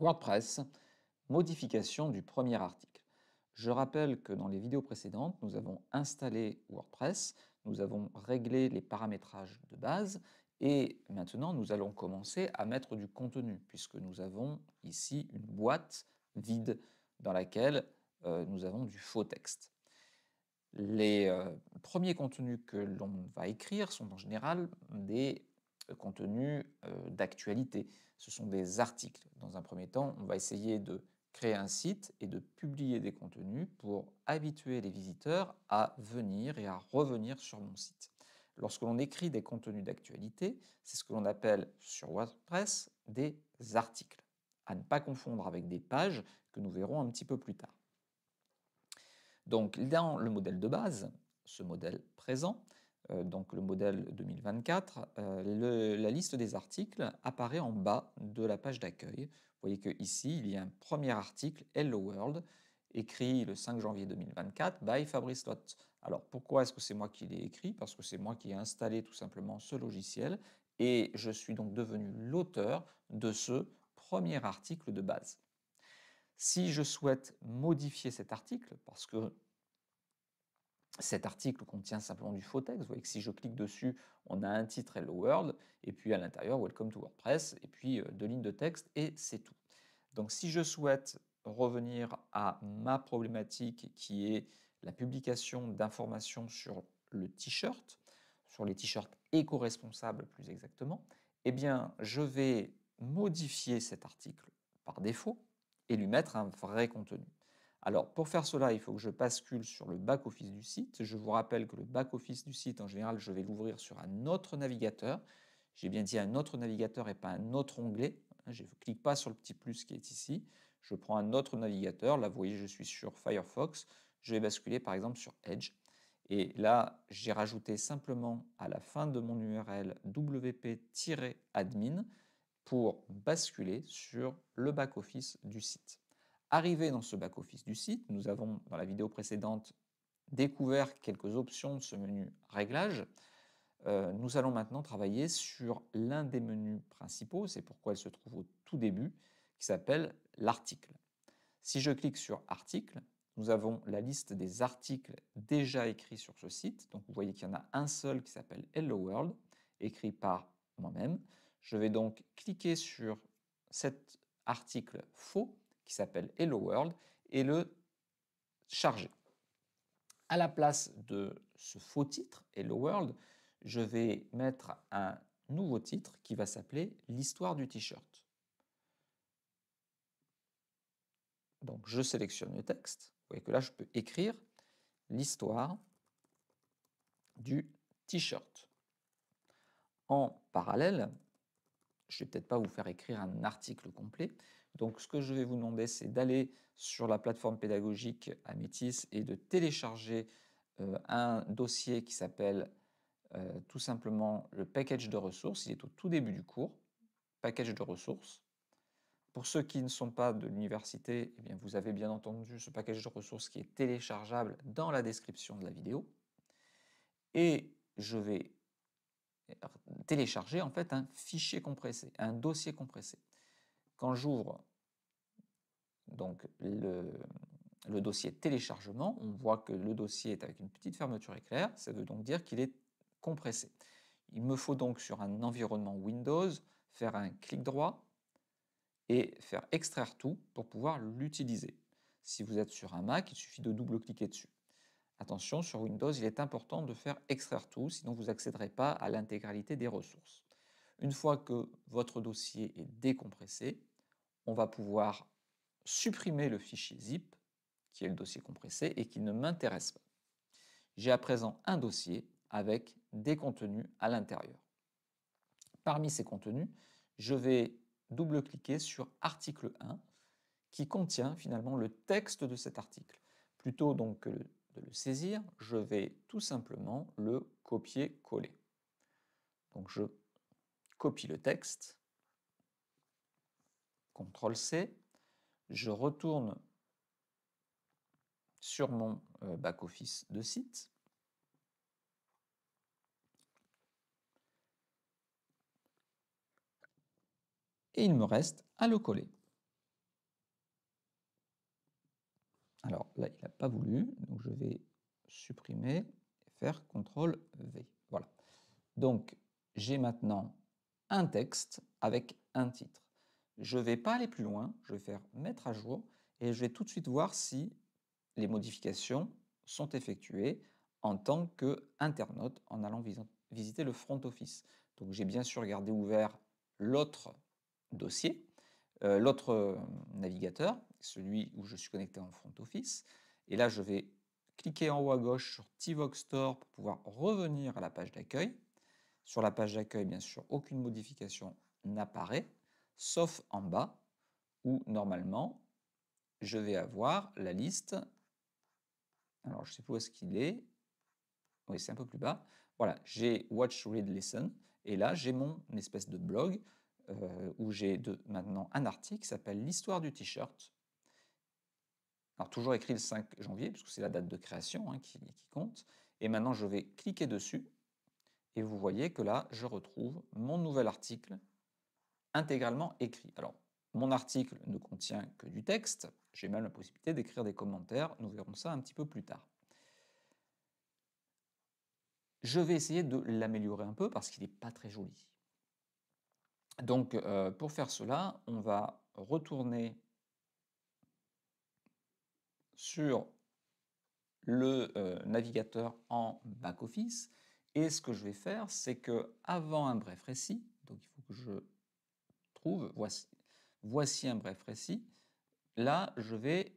WordPress, modification du premier article. Je rappelle que dans les vidéos précédentes, nous avons installé WordPress, nous avons réglé les paramétrages de base et maintenant nous allons commencer à mettre du contenu puisque nous avons ici une boîte vide dans laquelle euh, nous avons du faux texte. Les euh, premiers contenus que l'on va écrire sont en général des contenus euh, d'actualité. Ce sont des articles. Dans un premier temps, on va essayer de créer un site et de publier des contenus pour habituer les visiteurs à venir et à revenir sur mon site. Lorsque l'on écrit des contenus d'actualité, c'est ce que l'on appelle sur WordPress des articles, à ne pas confondre avec des pages que nous verrons un petit peu plus tard. Donc dans le modèle de base, ce modèle présent, euh, donc le modèle 2024, euh, la liste des articles apparaît en bas de la page d'accueil. Vous voyez qu'ici, il y a un premier article, Hello World, écrit le 5 janvier 2024 by Fabrice Lott. Alors pourquoi est-ce que c'est moi qui l'ai écrit Parce que c'est moi qui ai installé tout simplement ce logiciel et je suis donc devenu l'auteur de ce premier article de base. Si je souhaite modifier cet article, parce que cet article contient simplement du faux texte. Vous voyez que si je clique dessus, on a un titre Hello World, et puis à l'intérieur, Welcome to WordPress, et puis euh, deux lignes de texte, et c'est tout. Donc si je souhaite revenir à ma problématique qui est la publication d'informations sur le t-shirt, sur les t-shirts éco-responsables plus exactement, eh bien je vais modifier cet article par défaut et lui mettre un vrai contenu. Alors, pour faire cela, il faut que je bascule sur le back-office du site. Je vous rappelle que le back-office du site, en général, je vais l'ouvrir sur un autre navigateur. J'ai bien dit un autre navigateur et pas un autre onglet. Hein, je ne clique pas sur le petit plus qui est ici. Je prends un autre navigateur. Là, vous voyez, je suis sur Firefox. Je vais basculer, par exemple, sur Edge. Et là, j'ai rajouté simplement à la fin de mon URL wp-admin pour basculer sur le back-office du site. Arrivé dans ce back-office du site, nous avons, dans la vidéo précédente, découvert quelques options de ce menu réglage. Euh, nous allons maintenant travailler sur l'un des menus principaux, c'est pourquoi il se trouve au tout début, qui s'appelle l'article. Si je clique sur article, nous avons la liste des articles déjà écrits sur ce site. Donc vous voyez qu'il y en a un seul qui s'appelle Hello World, écrit par moi-même. Je vais donc cliquer sur cet article faux qui s'appelle Hello World et le charger. À la place de ce faux titre, Hello World, je vais mettre un nouveau titre qui va s'appeler L'histoire du t-shirt. Donc je sélectionne le texte. Vous voyez que là, je peux écrire l'histoire du t-shirt. En parallèle, je ne vais peut-être pas vous faire écrire un article complet, donc ce que je vais vous demander, c'est d'aller sur la plateforme pédagogique Métis et de télécharger euh, un dossier qui s'appelle euh, tout simplement le package de ressources. Il est au tout début du cours, package de ressources. Pour ceux qui ne sont pas de l'université, eh bien, vous avez bien entendu ce package de ressources qui est téléchargeable dans la description de la vidéo. Et je vais er, télécharger en fait un fichier compressé, un dossier compressé. Quand j'ouvre donc le, le, dossier téléchargement, on voit que le dossier est avec une petite fermeture éclair, ça veut donc dire qu'il est compressé. Il me faut donc sur un environnement Windows faire un clic droit et faire extraire tout pour pouvoir l'utiliser. Si vous êtes sur un Mac, il suffit de double-cliquer dessus. Attention, sur Windows, il est important de faire extraire tout, sinon vous n'accéderez pas à l'intégralité des ressources. Une fois que votre dossier est décompressé, on va pouvoir supprimer le fichier zip, qui est le dossier compressé et qui ne m'intéresse pas. J'ai à présent un dossier avec des contenus à l'intérieur. Parmi ces contenus, je vais double-cliquer sur article 1 qui contient finalement le texte de cet article. Plutôt donc que de le saisir, je vais tout simplement le copier-coller. Donc je copie le texte CTRL-C, je retourne sur mon euh, back-office de site. Et il me reste à le coller. Alors là, il n'a pas voulu, donc je vais supprimer et faire CTRL V. Voilà. Donc j'ai maintenant un texte avec un titre. Je ne vais pas aller plus loin, je vais faire mettre à jour et je vais tout de suite voir si les modifications sont effectuées en tant qu'internaute en allant visiter le front office. Donc j'ai bien sûr gardé ouvert l'autre dossier, euh, l'autre euh, navigateur, celui où je suis connecté en front office. Et là, je vais cliquer en haut à gauche sur Tivox Store pour pouvoir revenir à la page d'accueil. Sur la page d'accueil, bien sûr, aucune modification n'apparaît sauf en bas, où normalement, je vais avoir la liste. Alors, je ne sais plus où est-ce qu'il est. Oui, c'est un peu plus bas. Voilà, j'ai Watch, Read, Listen. Et là, j'ai mon espèce de blog euh, où j'ai maintenant un article qui s'appelle L'histoire du t-shirt. Alors, toujours écrit le 5 janvier, puisque c'est la date de création hein, qui, qui compte. Et maintenant, je vais cliquer dessus. Et vous voyez que là, je retrouve mon nouvel article intégralement écrit. Alors, mon article ne contient que du texte, j'ai même la possibilité d'écrire des commentaires, nous verrons ça un petit peu plus tard. Je vais essayer de l'améliorer un peu parce qu'il n'est pas très joli. Donc, euh, pour faire cela, on va retourner sur le euh, navigateur en back-office. Et ce que je vais faire, c'est que avant un bref récit, donc il faut que je voici, voici un bref récit. Là, je vais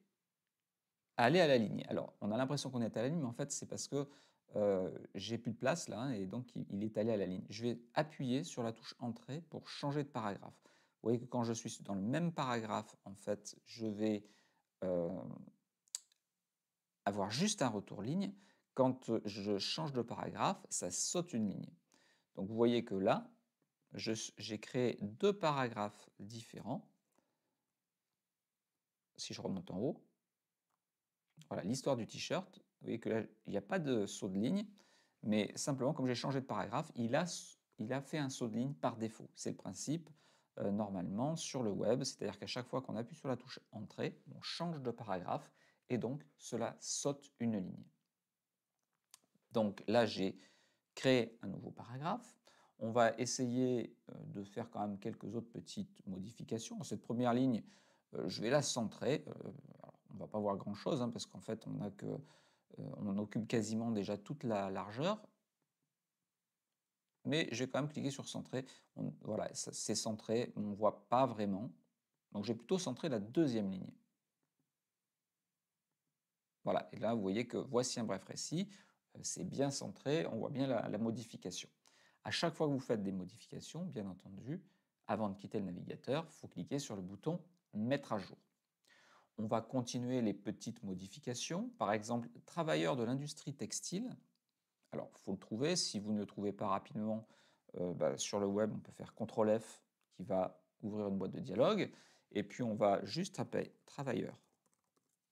aller à la ligne. Alors, on a l'impression qu'on est à la ligne, mais en fait, c'est parce que euh, j'ai plus de place là, et donc il, est allé à la ligne. Je vais appuyer sur la touche Entrée pour changer de paragraphe. Vous voyez que quand je suis dans le même paragraphe, en fait, je vais euh, avoir juste un retour ligne. Quand je change de paragraphe, ça saute une ligne. Donc vous voyez que là, j'ai créé deux paragraphes différents. Si je remonte en haut, voilà l'histoire du t-shirt. Vous voyez que il n'y a pas de saut de ligne, mais simplement, comme j'ai changé de paragraphe, il a, fait un saut de ligne par défaut. C'est le principe euh, normalement sur le web, c'est-à-dire qu'à chaque fois qu'on appuie sur la touche Entrée, on change de paragraphe et donc cela saute une ligne. Donc là, j'ai créé un nouveau paragraphe on va essayer euh, de faire quand même quelques autres petites modifications. Cette première ligne, euh, je vais la centrer. Euh, on ne va pas voir grand-chose, hein, parce qu'en fait, on, a occupe quasiment déjà toute la largeur mais vais quand même cliqué sur centrer. voilà, c'est centré, on ne voit pas vraiment. Donc j'ai plutôt centré la deuxième ligne. Voilà, et là vous voyez que voici un bref récit, c'est bien centré, on voit bien la modification. À chaque fois que vous faites des modifications, bien entendu, avant de quitter le navigateur, il faut cliquer sur le bouton Mettre à jour. On va continuer les petites modifications. Par exemple, Travailleur de l'industrie textile. Alors, il faut le trouver. Si vous ne le trouvez pas rapidement, euh, bah, sur le web, on peut faire CTRL F qui va ouvrir une boîte de dialogue. Et puis, on va juste taper Travailleur ».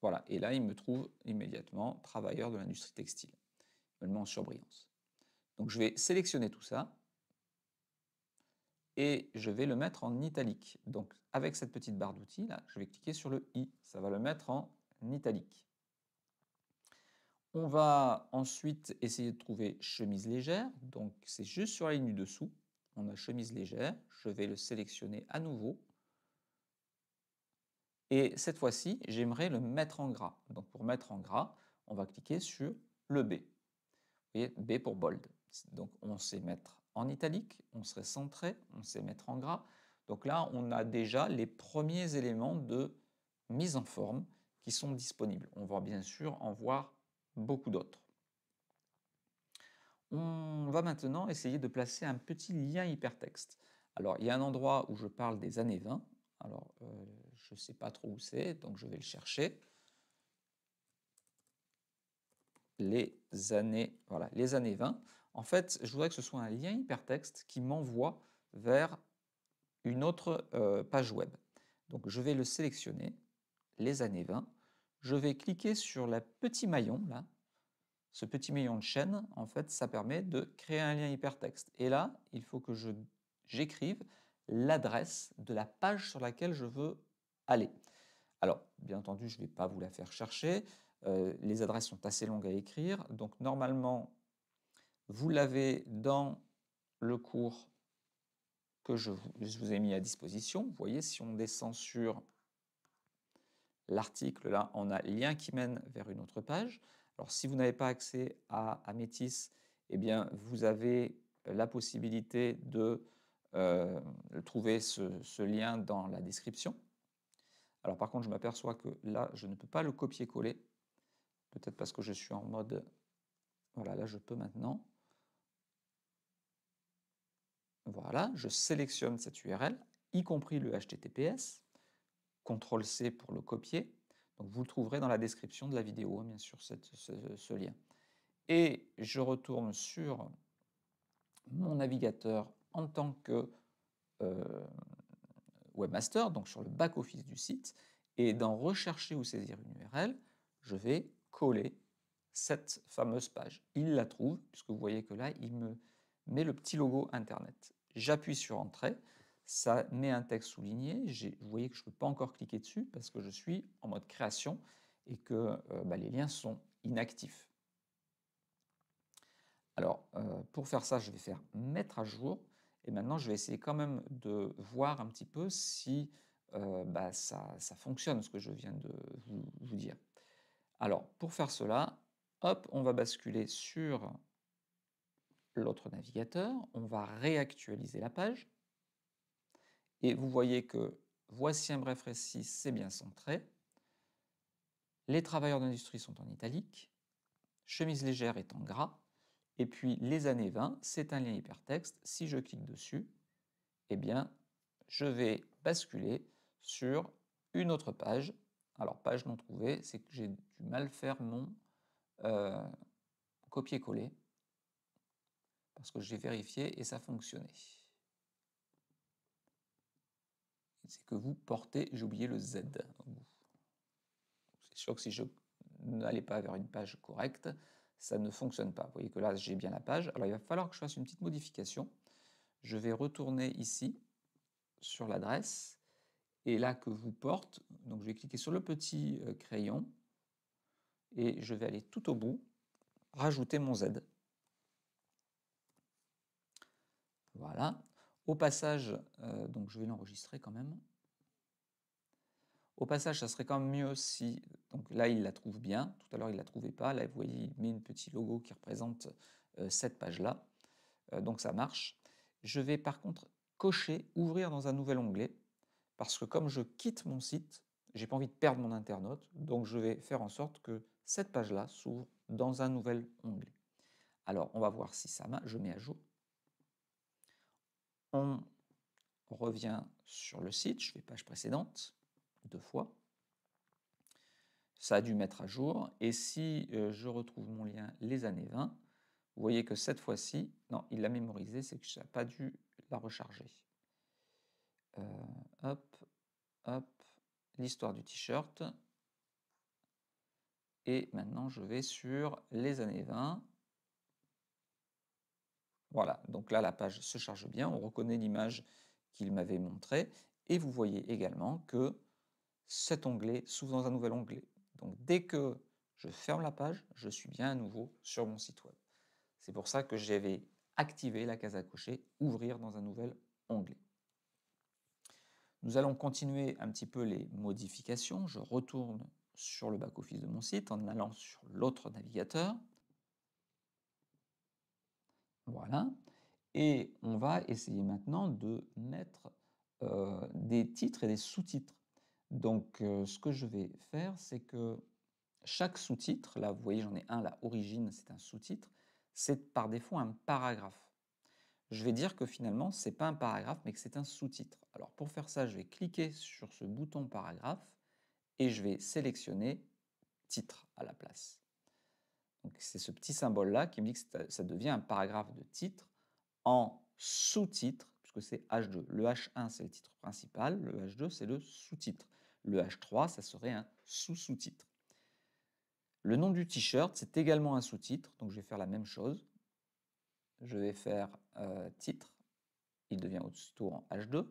Voilà. Et là, il me trouve immédiatement Travailleur de l'industrie textile. Il me le surbrillance je vais sélectionner tout ça et je vais le mettre en italique. Donc avec cette petite barre d'outils, là, je vais cliquer sur le i. Ça va le mettre en italique. On va ensuite essayer de trouver chemise légère. Donc c'est juste sur la ligne du dessous. On a chemise légère. Je vais le sélectionner à nouveau. Et cette fois-ci, j'aimerais le mettre en gras. Donc pour mettre en gras, on va cliquer sur le B. voyez, B pour bold. Donc on sait mettre en italique, on sait centré, on sait mettre en gras. Donc là, on a déjà les premiers éléments de mise en forme qui sont disponibles. On va bien sûr en voir beaucoup d'autres. On va maintenant essayer de placer un petit lien hypertexte. Alors, il y a un endroit où je parle des années 20. Alors, euh, je ne sais pas trop où c'est, donc je vais le chercher. Les années, voilà, les années 20 en fait, je voudrais que ce soit un lien hypertexte qui m'envoie vers une autre euh, page web. Donc je vais le sélectionner, les années 20. Je vais cliquer sur le petit maillon, là. Ce petit maillon de chaîne, en fait, ça permet de créer un lien hypertexte. Et là, il faut que j'écrive l'adresse de la page sur laquelle je veux aller. Alors, bien entendu, je ne vais pas vous la faire chercher. Euh, les adresses sont assez longues à écrire. Donc, normalement, vous l'avez dans le cours que je vous ai mis à disposition. Vous voyez, si on descend sur l'article, là, on a lien qui mène vers une autre page. Alors, si vous n'avez pas accès à, Métis, eh bien, vous avez la possibilité de euh, trouver ce, lien dans la description. Alors, par contre, je m'aperçois que là, je ne peux pas le copier-coller. Peut-être parce que je suis en mode... Voilà, là, je peux maintenant. Voilà, je sélectionne cette URL, y compris le HTTPS. CTRL-C pour le copier. Donc vous le trouverez dans la description de la vidéo, hein, bien sûr, ce, lien. Et je retourne sur mon navigateur en tant que euh, webmaster, donc sur le back-office du site. Et dans Rechercher ou saisir une URL, je vais coller cette fameuse page. Il la trouve, puisque vous voyez que là, il me, mais le petit logo Internet. J'appuie sur Entrée, ça met un texte souligné. Vous voyez que je ne peux pas encore cliquer dessus parce que je suis en mode création et que euh, bah, les liens sont inactifs. Alors, euh, pour faire ça, je vais faire mettre à jour. Et maintenant, je vais essayer quand même de voir un petit peu si euh, bah, ça, fonctionne, ce que je viens de vous, vous dire. Alors, pour faire cela, hop, on va basculer sur l'autre navigateur, on va réactualiser la page. Et vous voyez que voici un bref récit, c'est bien centré. Les travailleurs d'industrie sont en italique, chemise légère est en gras, et puis les années 20, c'est un lien hypertexte. Si je clique dessus, eh bien, je vais basculer sur une autre page. Alors, page non trouvée, c'est que j'ai du mal faire mon euh, copier-coller parce que j'ai vérifié et ça fonctionnait. C'est que vous portez, j'ai oublié le Z. C'est sûr que si je n'allais pas vers une page correcte, ça ne fonctionne pas. Vous voyez que là, j'ai bien la page. Alors, il va falloir que je fasse une petite modification. Je vais retourner ici, sur l'adresse, et là que vous portez, donc je vais cliquer sur le petit euh, crayon, et je vais aller tout au bout, rajouter mon Z. Voilà. Au passage, euh, donc je vais l'enregistrer quand même. Au passage, ça serait quand même mieux si... Donc là, il la trouve bien. Tout à l'heure, il ne la trouvait pas. Là, vous voyez, il met un petit logo qui représente euh, cette page-là. Euh, donc ça marche. Je vais par contre cocher « Ouvrir dans un nouvel onglet » parce que comme je quitte mon site, j'ai pas envie de perdre mon internaute. Donc je vais faire en sorte que cette page-là s'ouvre dans un nouvel onglet. Alors, on va voir si ça marche. Je mets à jour. On revient sur le site, je fais page précédente, deux fois. Ça a dû mettre à jour. Et si euh, je retrouve mon lien les années 20, vous voyez que cette fois-ci, non, il l'a mémorisé, c'est que ça n'a pas dû la recharger. Euh, hop, hop, l'histoire du t-shirt. Et maintenant, je vais sur les années 20. Voilà, donc là la page se charge bien, on reconnaît l'image qu'il m'avait montrée et vous voyez également que cet onglet s'ouvre dans un nouvel onglet. Donc dès que je ferme la page, je suis bien à nouveau sur mon site web. C'est pour ça que j'avais activé la case à cocher ouvrir dans un nouvel onglet. Nous allons continuer un petit peu les modifications. Je retourne sur le back-office de mon site en allant sur l'autre navigateur. Voilà. Et on va essayer maintenant de mettre euh, des titres et des sous-titres. Donc euh, ce que je vais faire, c'est que chaque sous-titre, là vous voyez j'en ai un, la origine c'est un sous-titre, c'est par défaut un paragraphe. Je vais dire que finalement ce n'est pas un paragraphe mais que c'est un sous-titre. Alors pour faire ça, je vais cliquer sur ce bouton paragraphe et je vais sélectionner titre à la place c'est ce petit symbole-là qui me dit que ça devient un paragraphe de titre en sous-titre, puisque c'est H2. Le H1, c'est le titre principal, le H2, c'est le sous-titre. Le H3, ça serait un sous-sous-titre. Le nom du t-shirt, c'est également un sous-titre, donc je vais faire la même chose. Je vais faire euh, titre, il devient au-dessus tour en H2.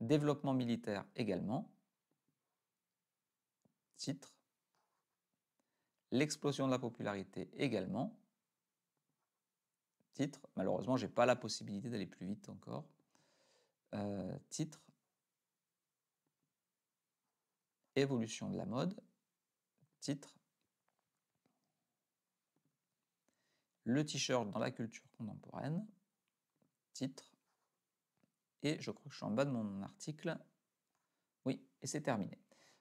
Développement militaire également. Titre, L'explosion de la popularité également. Titre, malheureusement, je n'ai pas la possibilité d'aller plus vite encore. Euh, titre, évolution de la mode. Titre, le t-shirt dans la culture contemporaine. Titre, et je crois que je suis en bas de mon article. Oui, et c'est terminé.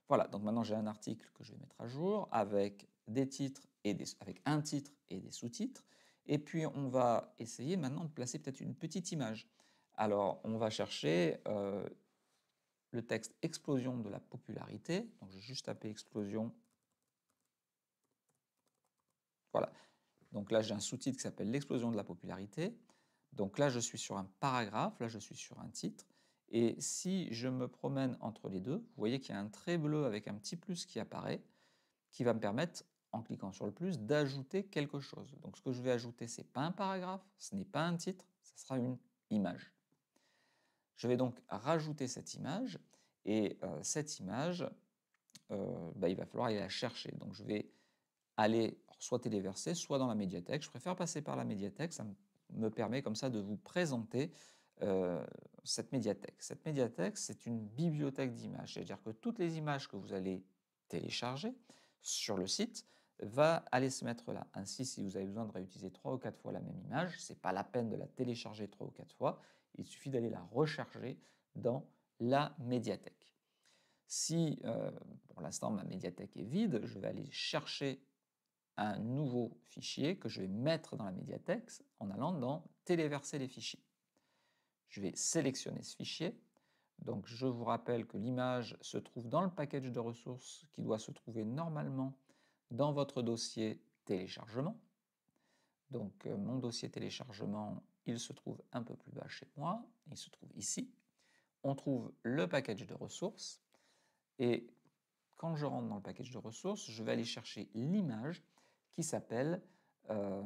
Voilà, donc maintenant j'ai un article que je vais mettre à jour avec des titres et avec un titre et des sous-titres. Et puis on va essayer maintenant de placer peut-être une petite image. Alors on va chercher euh, le texte explosion de la popularité. Donc j'ai juste tapé explosion. Voilà. Donc là j'ai un sous-titre qui s'appelle l'explosion de la popularité. Donc là je suis sur un paragraphe, là je suis sur un titre. Et si je me promène entre les deux, vous voyez qu'il y a un trait bleu avec un petit plus qui apparaît, qui va me permettre en cliquant sur le plus, d'ajouter quelque chose. Donc ce que je vais ajouter, ce n'est pas un paragraphe, ce n'est pas un titre, ce sera une image. Je vais donc rajouter cette image, et euh, cette image, euh, bah, il va falloir aller la chercher. Donc je vais aller soit téléverser, soit dans la médiathèque. Je préfère passer par la médiathèque, ça me permet comme ça de vous présenter euh, cette médiathèque. Cette médiathèque, c'est une bibliothèque d'images, c'est-à-dire que toutes les images que vous allez télécharger sur le site, va aller se mettre là. Ainsi, si vous avez besoin de réutiliser trois ou quatre fois la même image, ce n'est pas la peine de la télécharger trois ou quatre fois, il suffit d'aller la recharger dans la médiathèque. Si, euh, pour l'instant, ma médiathèque est vide, je vais aller chercher un nouveau fichier que je vais mettre dans la médiathèque en allant dans Téléverser les fichiers. Je vais sélectionner ce fichier. Donc, je vous rappelle que l'image se trouve dans le package de ressources qui doit se trouver normalement dans votre dossier téléchargement. Donc euh, mon dossier téléchargement, il se trouve un peu plus bas chez moi, il se trouve ici. On trouve le package de ressources et quand je rentre dans le package de ressources, je vais aller chercher l'image qui s'appelle euh,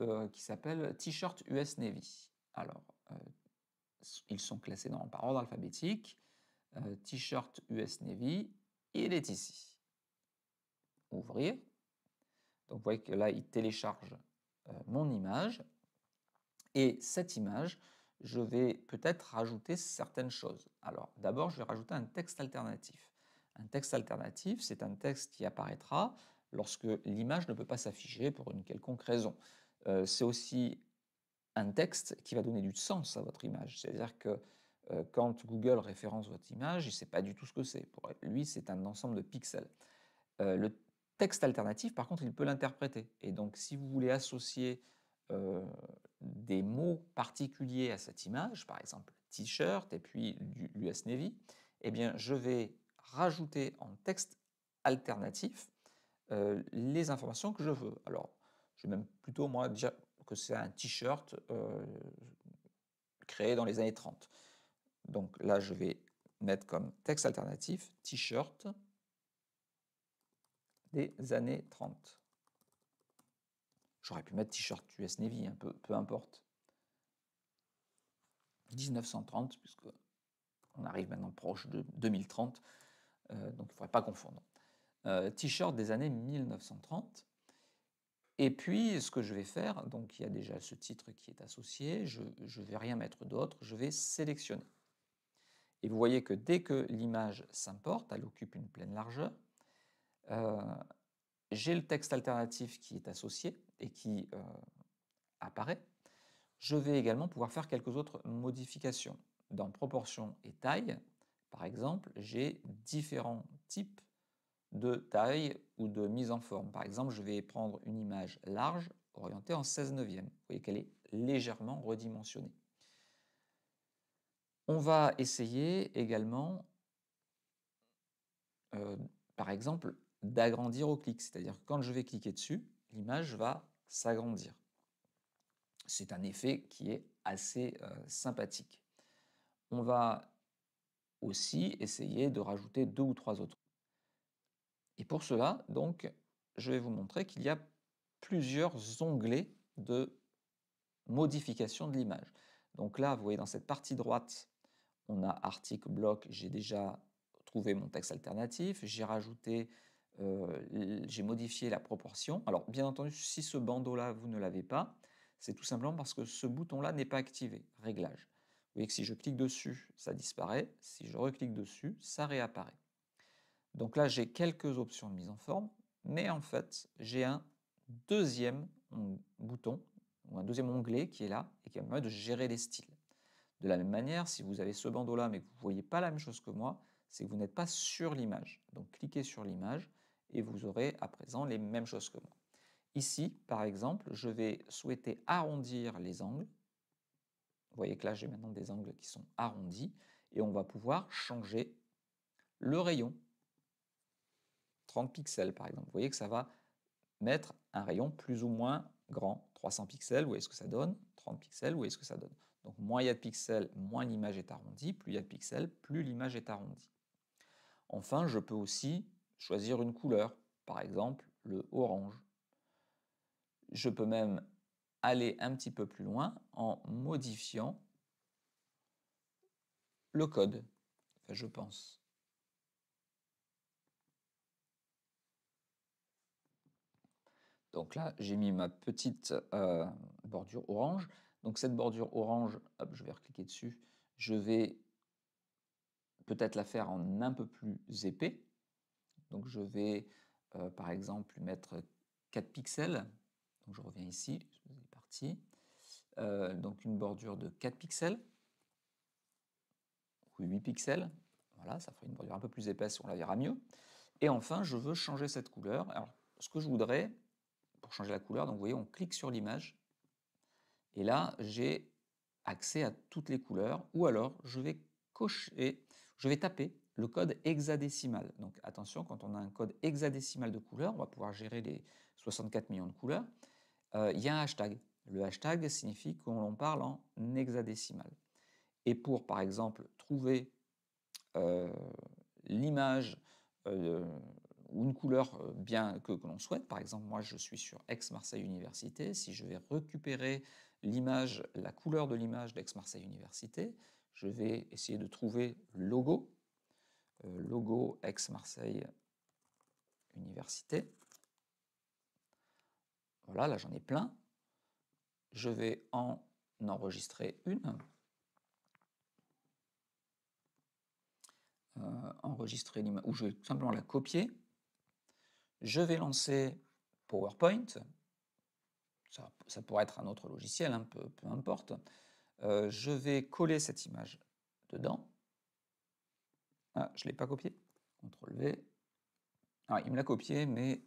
euh, qui s'appelle T-shirt US Navy. Alors, ils sont classés dans, par ordre alphabétique. T-shirt US Navy, il est ici ouvrir. Donc vous voyez que là, il télécharge euh, mon image. Et cette image, je vais peut-être rajouter certaines choses. Alors d'abord, je vais rajouter un texte alternatif. Un texte alternatif, c'est un texte qui apparaîtra lorsque l'image ne peut pas s'afficher pour une quelconque raison. Euh, c'est aussi un texte qui va donner du sens à votre image. C'est-à-dire que euh, quand Google référence votre image, il ne sait pas du tout ce que c'est. Pour lui, c'est un ensemble de pixels. Euh, le texte alternatif, par contre, il peut l'interpréter. Et donc, si vous voulez associer euh, des mots particuliers à cette image, par exemple t-shirt et puis US Navy, eh bien, je vais rajouter en texte alternatif euh, les informations que je veux. Alors, je vais même plutôt, moi, dire que c'est un t-shirt euh, créé dans les années 30. Donc là, je vais mettre comme texte alternatif t-shirt des années 30. J'aurais pu mettre t-shirt US Navy, un hein, peu, peu importe. 1930, puisque on arrive maintenant proche de 2030, euh, donc il ne faudrait pas confondre. Euh, t-shirt des années 1930. Et puis, ce que je vais faire, donc il y a déjà ce titre qui est associé, je ne vais rien mettre d'autre, je vais sélectionner. Et vous voyez que dès que l'image s'importe, elle occupe une pleine largeur, euh, j'ai le texte alternatif qui est associé et qui euh, apparaît. Je vais également pouvoir faire quelques autres modifications. Dans proportion et taille, par exemple, j'ai différents types de taille ou de mise en forme. Par exemple, je vais prendre une image large orientée en 16 neuvième. Vous voyez qu'elle est légèrement redimensionnée. On va essayer également, euh, par exemple, d'agrandir au clic. C'est-à-dire quand je vais cliquer dessus, l'image va s'agrandir. C'est un effet qui est assez euh, sympathique. On va aussi essayer de rajouter deux ou trois autres. Et pour cela, donc, je vais vous montrer qu'il y a plusieurs onglets de modification de l'image. Donc là, vous voyez dans cette partie droite, on a article, bloc, j'ai déjà trouvé mon texte alternatif, j'ai rajouté euh, j'ai modifié la proportion. Alors, bien entendu, si ce bandeau-là, vous ne l'avez pas, c'est tout simplement parce que ce bouton-là n'est pas activé. Réglage. Vous voyez que si je clique dessus, ça disparaît. Si je reclique dessus, ça réapparaît. Donc là, j'ai quelques options de mise en forme, mais en fait, j'ai un deuxième bouton ou un deuxième onglet qui est là et qui permet de gérer les styles. De la même manière, si vous avez ce bandeau-là mais que vous ne voyez pas la même chose que moi, c'est que vous n'êtes pas sur l'image. Donc cliquez sur l'image et vous aurez à présent les mêmes choses que moi. Ici, par exemple, je vais souhaiter arrondir les angles. Vous voyez que là, j'ai maintenant des angles qui sont arrondis et on va pouvoir changer le rayon. 30 pixels, par exemple. Vous voyez que ça va mettre un rayon plus ou moins grand. 300 pixels, vous est ce que ça donne 30 pixels, vous est ce que ça donne Donc, moins il y a de pixels, moins l'image est arrondie. Plus il y a de pixels, plus l'image est arrondie. Enfin, je peux aussi choisir une couleur, par exemple le orange. Je peux même aller un petit peu plus loin en modifiant le code, je pense. Donc là, j'ai mis ma petite euh, bordure orange. Donc cette bordure orange, je vais cliquer dessus. Je vais peut-être la faire en un peu plus épais. Donc je vais euh, par exemple mettre 4 pixels. Donc je reviens ici, c'est euh, donc une bordure de 4 pixels ou 8 pixels. Voilà, ça ferait une bordure un peu plus épaisse, on la verra mieux. Et enfin, je veux changer cette couleur. Alors, ce que je voudrais, pour changer la couleur, donc vous voyez, on clique sur l'image. Et là, j'ai accès à toutes les couleurs. Ou alors, je vais cocher, je vais taper le code hexadécimal. Donc attention, quand on a un code hexadécimal de couleurs, on va pouvoir gérer les 64 millions de couleurs, euh, il y a un hashtag. Le hashtag signifie qu'on parle en hexadécimal. Et pour, par exemple, trouver euh, l'image euh, ou une couleur bien que, l'on souhaite, par exemple, moi je suis sur ex marseille Université, si je vais récupérer l'image, la couleur de l'image dex marseille Université, je vais essayer de trouver le logo euh, logo ex-Marseille Université. Voilà, là j'en ai plein. Je vais en enregistrer une. Euh, enregistrer l'image, ou je vais tout simplement la copier. Je vais lancer PowerPoint. Ça, pourrait être un autre logiciel, hein, peu, peu, importe. Euh, je vais coller cette image dedans. Ah, je ne l'ai pas copié. CTRL V. Ah, il me l'a copié, mais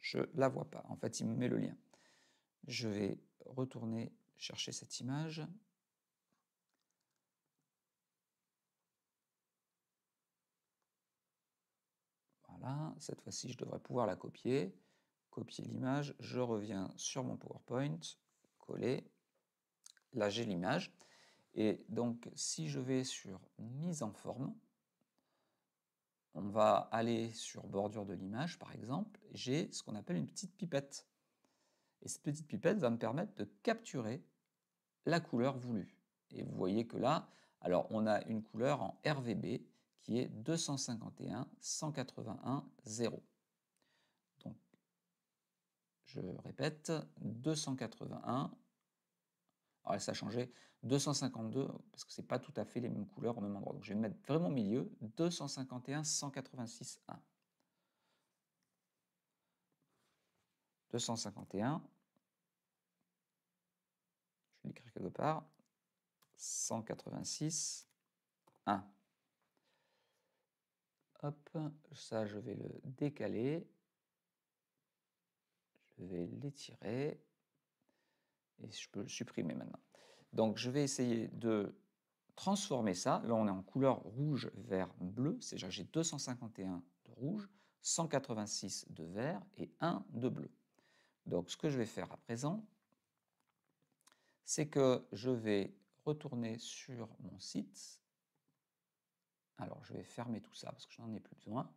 je ne la vois pas. En fait, il me met le lien. Je vais retourner chercher cette image. Voilà, cette fois-ci, je devrais pouvoir la copier. Copier l'image, je reviens sur mon PowerPoint, coller. Là, j'ai l'image. Et donc, si je vais sur mise en forme, on va aller sur bordure de l'image, par exemple, j'ai ce qu'on appelle une petite pipette. Et cette petite pipette va me permettre de capturer la couleur voulue. Et vous voyez que là, alors on a une couleur en RVB qui est 251 181 0. Donc, je répète, 281 alors, ah ça a changé. 252, parce que ce n'est pas tout à fait les mêmes couleurs au même endroit. Donc, je vais mettre vraiment au milieu. 251, 186, 1. 251. Je vais l'écrire quelque part. 186, 1. Hop, ça je vais le décaler. Je vais l'étirer. Et je peux le supprimer maintenant. Donc je vais essayer de transformer ça. Là, on est en couleur rouge, vert, bleu. cest à j'ai 251 de rouge, 186 de vert et 1 de bleu. Donc ce que je vais faire à présent, c'est que je vais retourner sur mon site. Alors je vais fermer tout ça parce que je n'en ai plus besoin.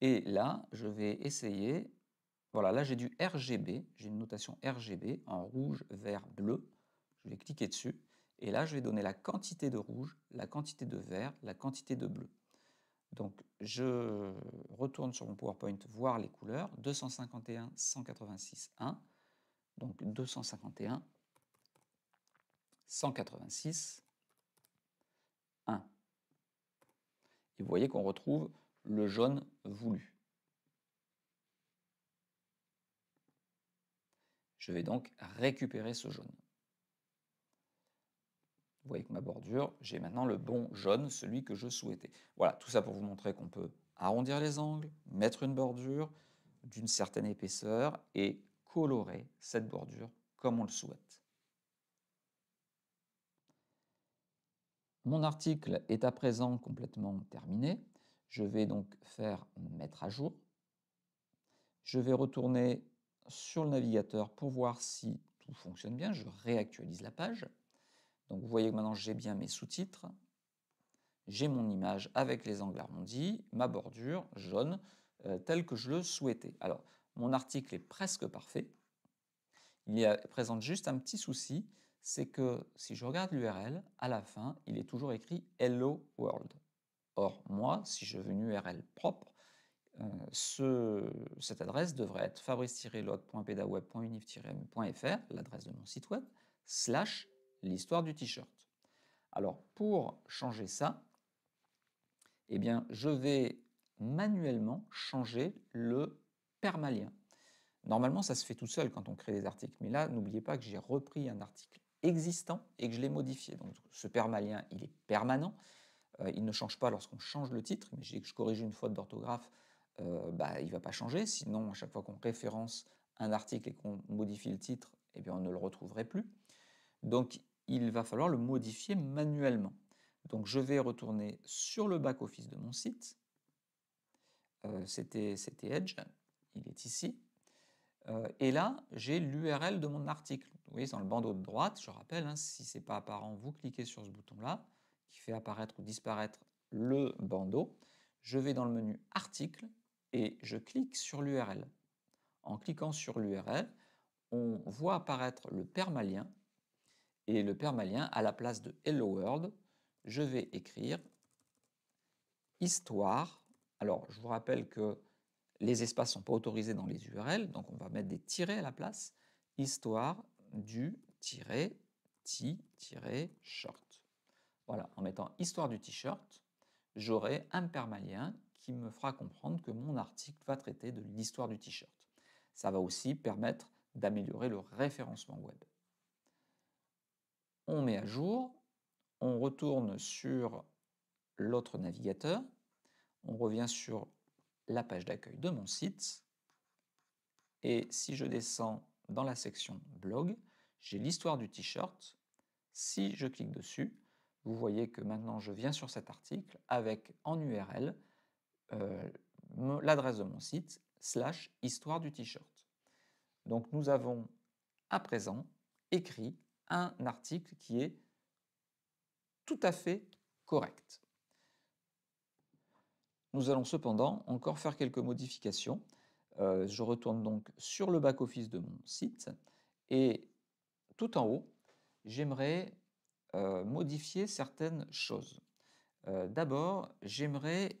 Et là, je vais essayer voilà, là j'ai du RGB, j'ai une notation RGB en rouge, vert, bleu. Je vais cliquer dessus et là je vais donner la quantité de rouge, la quantité de vert, la quantité de bleu. Donc je retourne sur mon PowerPoint voir les couleurs 251 186 1 donc 251 186 1. Et vous voyez qu'on retrouve le jaune voulu. Je vais donc récupérer ce jaune. Vous voyez que ma bordure, j'ai maintenant le bon jaune, celui que je souhaitais. Voilà, tout ça pour vous montrer qu'on peut arrondir les angles, mettre une bordure d'une certaine épaisseur et colorer cette bordure comme on le souhaite. Mon article est à présent complètement terminé. Je vais donc faire mettre à jour. Je vais retourner sur le navigateur pour voir si tout fonctionne bien. Je réactualise la page. Donc vous voyez que maintenant j'ai bien mes sous-titres. J'ai mon image avec les angles arrondis, ma bordure jaune, euh, tel telle que je le souhaitais. Alors, mon article est presque parfait. Il présente juste un petit souci, c'est que si je regarde l'URL, à la fin, il est toujours écrit Hello World. Or, moi, si je veux une URL propre, euh, ce, cette adresse devrait être fabrice-log.pedaweb.unif-m.fr, l'adresse de mon site web, slash l'histoire du t-shirt. Alors pour changer ça, eh bien, je vais manuellement changer le permalien. Normalement, ça se fait tout seul quand on crée des articles, mais là, n'oubliez pas que j'ai repris un article existant et que je l'ai modifié. Donc ce permalien, il est permanent. Euh, il ne change pas lorsqu'on change le titre, mais je corrige une faute d'orthographe euh, bah, il ne va pas changer. Sinon, à chaque fois qu'on référence un article et qu'on modifie le titre, eh bien, on ne le retrouverait plus. Donc, il va falloir le modifier manuellement. Donc, je vais retourner sur le back-office de mon site. Euh, c'était Edge. Il est ici. Euh, et là, j'ai l'URL de mon article. Vous voyez, dans le bandeau de droite, je rappelle, hein, si ce n'est pas apparent, vous cliquez sur ce bouton-là qui fait apparaître ou disparaître le bandeau. Je vais dans le menu Article et je clique sur l'URL. En cliquant sur l'URL, on voit apparaître le permalien et le permalien à la place de Hello World, je vais écrire histoire. Alors, je vous rappelle que les espaces ne sont pas autorisés dans les URL, donc on va mettre des tirets à la place. Histoire du tiré t ». Voilà, en mettant histoire du t-shirt, j'aurai un permalien qui me fera comprendre que mon article va traiter de l'histoire du t-shirt. Ça va aussi permettre d'améliorer le référencement web. On met à jour, on retourne sur l'autre navigateur, on revient sur la page d'accueil de mon site, et si je descends dans la section blog, j'ai l'histoire du t-shirt. Si je clique dessus, vous voyez que maintenant je viens sur cet article avec en URL euh, l'adresse de mon site slash histoire du t-shirt. Donc nous avons à présent écrit un article qui est tout à fait correct. Nous allons cependant encore faire quelques modifications. Euh, je retourne donc sur le back-office de mon site et tout en haut, j'aimerais euh, modifier certaines choses. D'abord, j'aimerais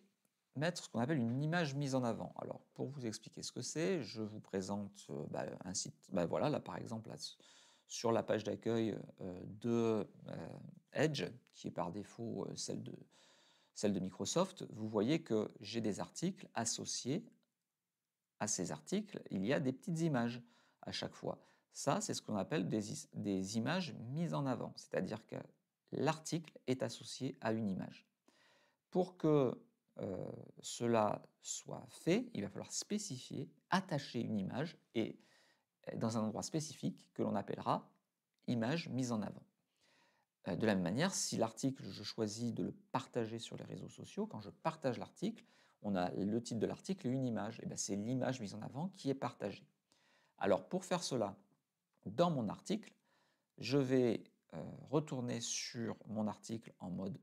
mettre ce qu'on appelle une image mise en avant. Alors, pour vous expliquer ce que c'est, je vous présente euh, bah, un site, bah, voilà, là par exemple, sur la page d'accueil euh, de euh, Edge, qui est par défaut celle de, celle de Microsoft, vous voyez que j'ai des articles associés à ces articles, il y a des petites images à chaque fois. Ça, c'est ce qu'on appelle des, des images mises en avant, c'est-à-dire que l'article est associé à une image. Pour que euh, cela soit fait, il va falloir spécifier, attacher une image et euh, dans un endroit spécifique que l'on appellera image mise en avant. Euh, de la même manière, si l'article, je choisis de le partager sur les réseaux sociaux, quand je partage l'article, on a le titre de l'article et une image. Et eh ben, c'est l'image mise en avant qui est partagée. Alors pour faire cela, dans mon article, je vais retourner sur mon article en mode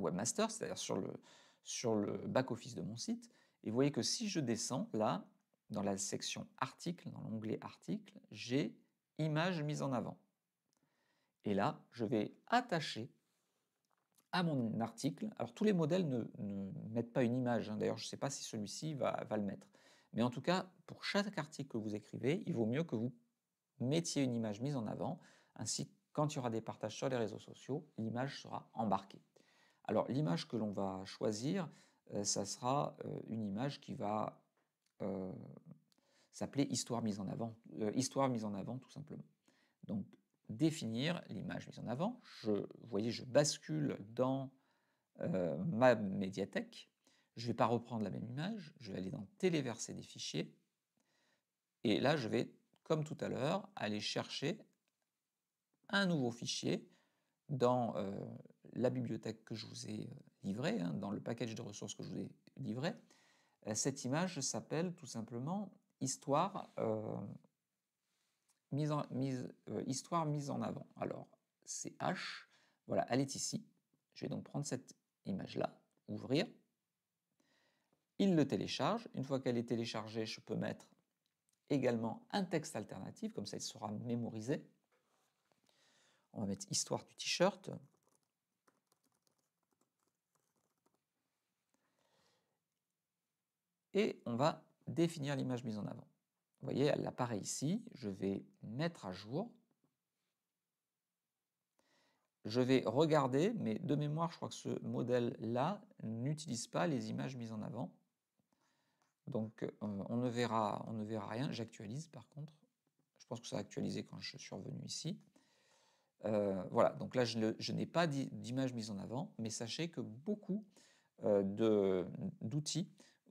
webmaster, c'est-à-dire sur le, sur le back-office de mon site. Et vous voyez que si je descends, là, dans la section article, dans l'onglet article, j'ai image mise en avant. Et là, je vais attacher à mon article. Alors tous les modèles ne, mettent pas une image, hein. d'ailleurs je ne sais pas si celui-ci va, va, le mettre. Mais en tout cas, pour chaque article que vous écrivez, il vaut mieux que vous mettiez une image mise en avant. Ainsi, quand il y aura des partages sur les réseaux sociaux, l'image sera embarquée. Alors l'image que l'on va choisir, euh, ça sera euh, une image qui va euh, s'appeler histoire mise en avant, histoire mise en avant tout simplement. Donc définir l'image mise en avant. Je, vous voyez, je bascule dans ma médiathèque. Je ne vais pas reprendre la même image. Je vais aller dans téléverser des fichiers. Et là, je vais, comme tout à l'heure, aller chercher un nouveau fichier dans la bibliothèque que je vous ai euh, livrée, hein, dans le package de ressources que je vous ai livré, euh, cette image s'appelle tout simplement histoire, euh, mise en, histoire mise en avant. Alors, c'est H, voilà, elle est ici. Je vais donc prendre cette image-là, ouvrir. Il le télécharge. Une fois qu'elle est téléchargée, je peux mettre également un texte alternatif, comme ça il sera mémorisé. On va mettre histoire du t-shirt. et on va définir l'image mise en avant. Vous voyez, elle apparaît ici. Je vais mettre à jour. Je vais regarder, mais de mémoire, je crois que ce modèle-là n'utilise pas les images mises en avant. Donc, euh, on, ne verra, on ne verra rien. J'actualise, par contre. Je pense que ça a actualisé quand je suis revenu ici. Euh, voilà, donc là, je, n'ai pas d'image mise en avant, mais sachez que beaucoup euh, d'outils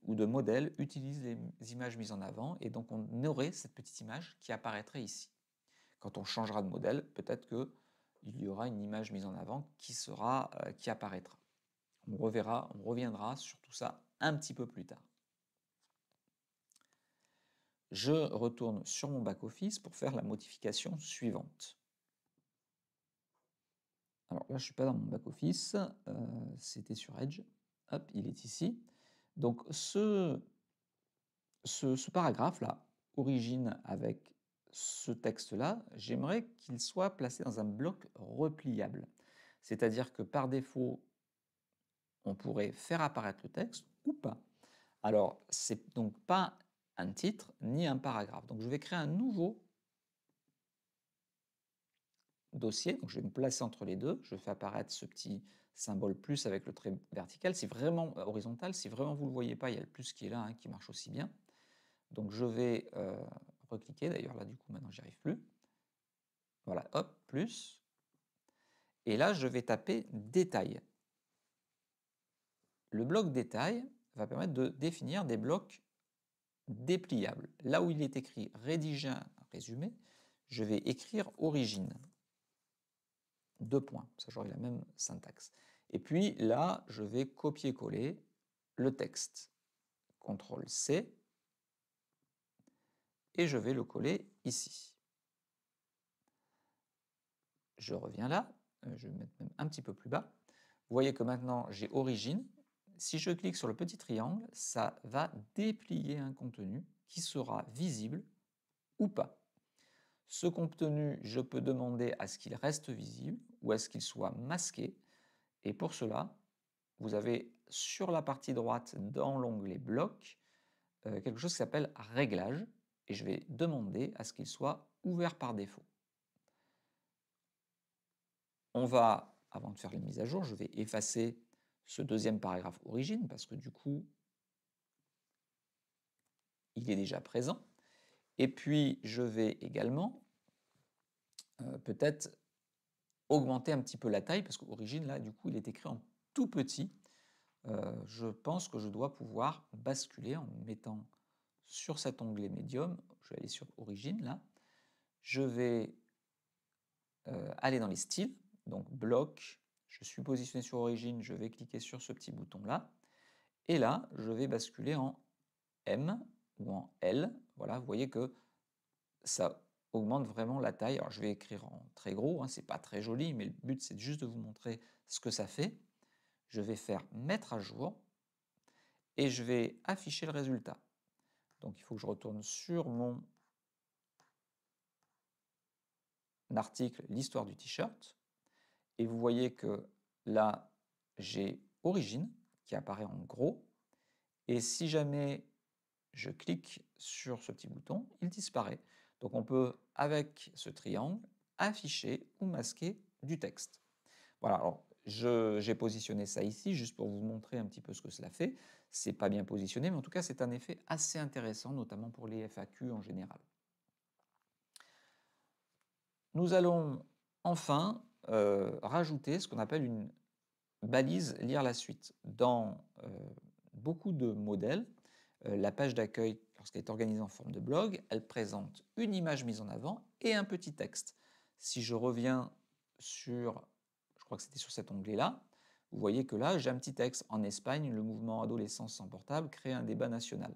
ou de modèle, utilise les images mises en avant et donc on aurait cette petite image qui apparaîtrait ici. Quand on changera de modèle, peut-être qu'il y aura une image mise en avant qui, sera, euh, qui apparaîtra. On, reviendra sur tout ça un petit peu plus tard. Je retourne sur mon back-office pour faire la modification suivante. Alors là, je ne suis pas dans mon back-office, euh, c'était sur Edge. Hop, il est ici. Donc ce, ce, paragraphe-là, origine avec ce texte-là, j'aimerais qu'il soit placé dans un bloc repliable. C'est-à-dire que par défaut, on pourrait faire apparaître le texte ou pas. Alors, c'est donc pas un titre ni un paragraphe. Donc, je vais créer un nouveau dossier. Donc, je vais me placer entre les deux. Je fais apparaître ce petit symbole plus avec le trait vertical. Si vraiment euh, horizontal, si vraiment vous ne le voyez pas, il y a le plus qui est là, hein, qui marche aussi bien. Donc je vais euh, recliquer, d'ailleurs là du coup maintenant j'y arrive plus. Voilà, hop, plus. Et là je vais taper détail. Le bloc détail va permettre de définir des blocs dépliables. Là où il est écrit rédiger un résumé, je vais écrire origine deux points. Ça, j'aurai la même syntaxe. Et puis là, je vais copier-coller le texte. CTRL-C. Et je vais le coller ici. Je reviens là. Euh, je vais mettre même un petit peu plus bas. Vous voyez que maintenant, j'ai origine. Si je clique sur le petit triangle, ça va déplier un contenu qui sera visible ou pas. Ce contenu, je peux demander à ce qu'il reste visible ou à ce qu'il soit masqué. Et pour cela, vous avez sur la partie droite, dans l'onglet bloc, euh, quelque chose qui s'appelle réglage. Et je vais demander à ce qu'il soit ouvert par défaut. On va, avant de faire les mises à jour, je vais effacer ce deuxième paragraphe origine parce que du coup, il est déjà présent. Et puis, je vais également euh, peut-être augmenter un petit peu la taille, parce qu'origine, là, du coup, il est écrit en tout petit. Euh, je pense que je dois pouvoir basculer en mettant sur cet onglet médium. Je vais aller sur Origine, là. Je vais euh, aller dans les styles, donc bloc. Je suis positionné sur Origine, je vais cliquer sur ce petit bouton-là. Et là, je vais basculer en M ou en L, voilà, vous voyez que ça augmente vraiment la taille. Alors je vais écrire en très gros, ce hein, c'est pas très joli, mais le but c'est juste de vous montrer ce que ça fait. Je vais faire mettre à jour et je vais afficher le résultat. Donc il faut que je retourne sur mon article l'histoire du t-shirt et vous voyez que là j'ai origine qui apparaît en gros et si jamais je clique sur ce petit bouton, il disparaît. Donc on peut, avec ce triangle, afficher ou masquer du texte. Voilà, alors j'ai positionné ça ici, juste pour vous montrer un petit peu ce que cela fait. Ce n'est pas bien positionné, mais en tout cas, c'est un effet assez intéressant, notamment pour les FAQ en général. Nous allons enfin euh, rajouter ce qu'on appelle une balise lire la suite. Dans euh, beaucoup de modèles, euh, la page d'accueil, lorsqu'elle est organisée en forme de blog, elle présente une image mise en avant et un petit texte. Si je reviens sur, je crois que c'était sur cet onglet-là, vous voyez que là, j'ai un petit texte. En Espagne, le mouvement Adolescence sans portable crée un débat national.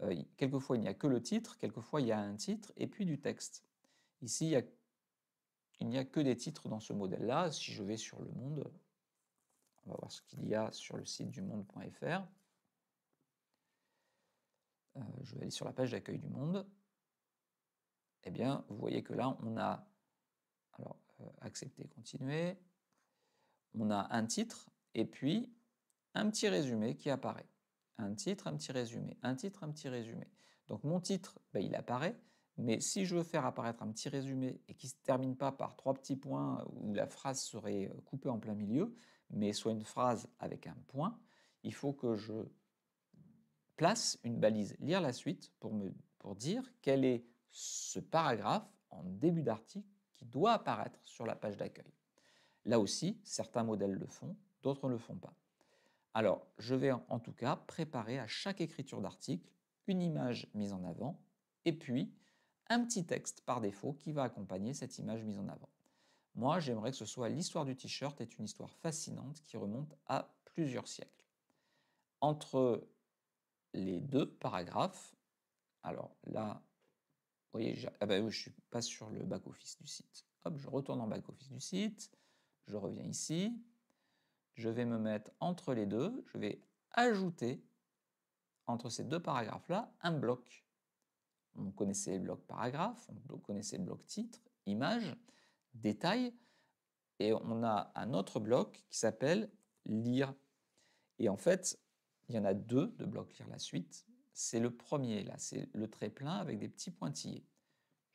Euh, quelquefois, il n'y a que le titre, quelquefois, il y a un titre et puis du texte. Ici, il n'y a, que des titres dans ce modèle-là. Si je vais sur le monde, on va voir ce qu'il y a sur le site du monde.fr. Euh, je vais aller sur la page d'accueil du monde, eh bien, vous voyez que là, on a alors, euh, accepter, continuer, on a un titre et puis un petit résumé qui apparaît. Un titre, un petit résumé, un titre, un petit résumé. Donc mon titre, ben, il apparaît, mais si je veux faire apparaître un petit résumé et qui ne se termine pas par trois petits points où la phrase serait coupée en plein milieu, mais soit une phrase avec un point, il faut que je place une balise lire la suite pour, me, pour dire quel est ce paragraphe en début d'article qui doit apparaître sur la page d'accueil. Là aussi, certains modèles le font, d'autres ne le font pas. Alors, je vais en tout cas préparer à chaque écriture d'article une image mise en avant et puis un petit texte par défaut qui va accompagner cette image mise en avant. Moi, j'aimerais que ce soit l'histoire du t-shirt est une histoire fascinante qui remonte à plusieurs siècles. Entre les deux paragraphes. Alors là, vous voyez, ah ben je ne suis pas sur le back-office du site. je retourne en back-office du site, je reviens ici, je vais me mettre entre les deux, je vais ajouter entre ces deux paragraphes-là un bloc. On connaissait le blocs paragraphe. on connaissait le bloc titre, image, détail, et on a un autre bloc qui s'appelle lire. Et en fait, il y en a deux de blocs lire la suite. C'est le premier, là, c'est le trait plein avec des petits pointillés.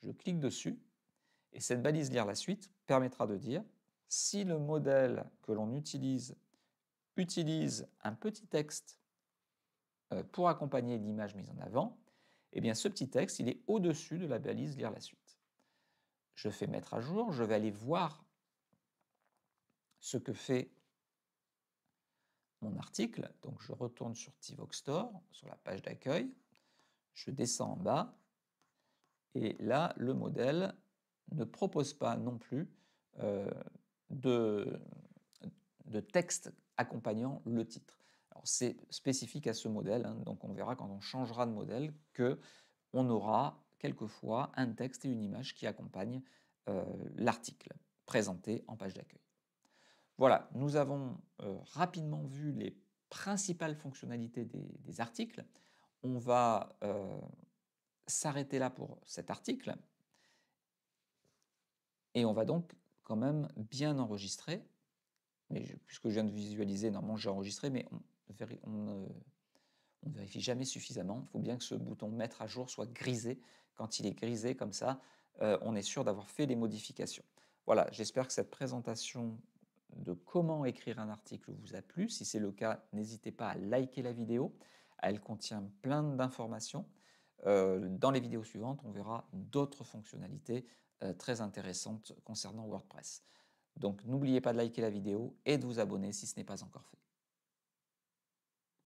Je clique dessus et cette balise lire la suite permettra de dire si le modèle que l'on utilise utilise un petit texte euh, pour accompagner l'image mise en avant, et eh bien ce petit texte, il est au-dessus de la balise lire la suite. Je fais mettre à jour, je vais aller voir ce que fait mon article. Donc je retourne sur Tivox Store, sur la page d'accueil. Je descends en bas. Et là, le modèle ne propose pas non plus euh, de, texte accompagnant le titre. Alors c'est spécifique à ce modèle, hein. donc on verra quand on changera de modèle que on aura quelquefois un texte et une image qui accompagnent euh, l'article présenté en page d'accueil. Voilà, nous avons euh, rapidement vu les principales fonctionnalités des, articles. On va euh, s'arrêter là pour cet article. Et on va donc quand même bien enregistrer. Mais puisque je viens de visualiser, normalement j'ai enregistré, mais on, ne vérifie jamais suffisamment. Il faut bien que ce bouton mettre à jour soit grisé. Quand il est grisé comme ça, euh, on est sûr d'avoir fait les modifications. Voilà, j'espère que cette présentation de comment écrire un article vous a plu. Si c'est le cas, n'hésitez pas à liker la vidéo. Elle contient plein d'informations. Euh, dans les vidéos suivantes, on verra d'autres fonctionnalités euh, très intéressantes concernant WordPress. Donc n'oubliez pas de liker la vidéo et de vous abonner si ce n'est pas encore fait.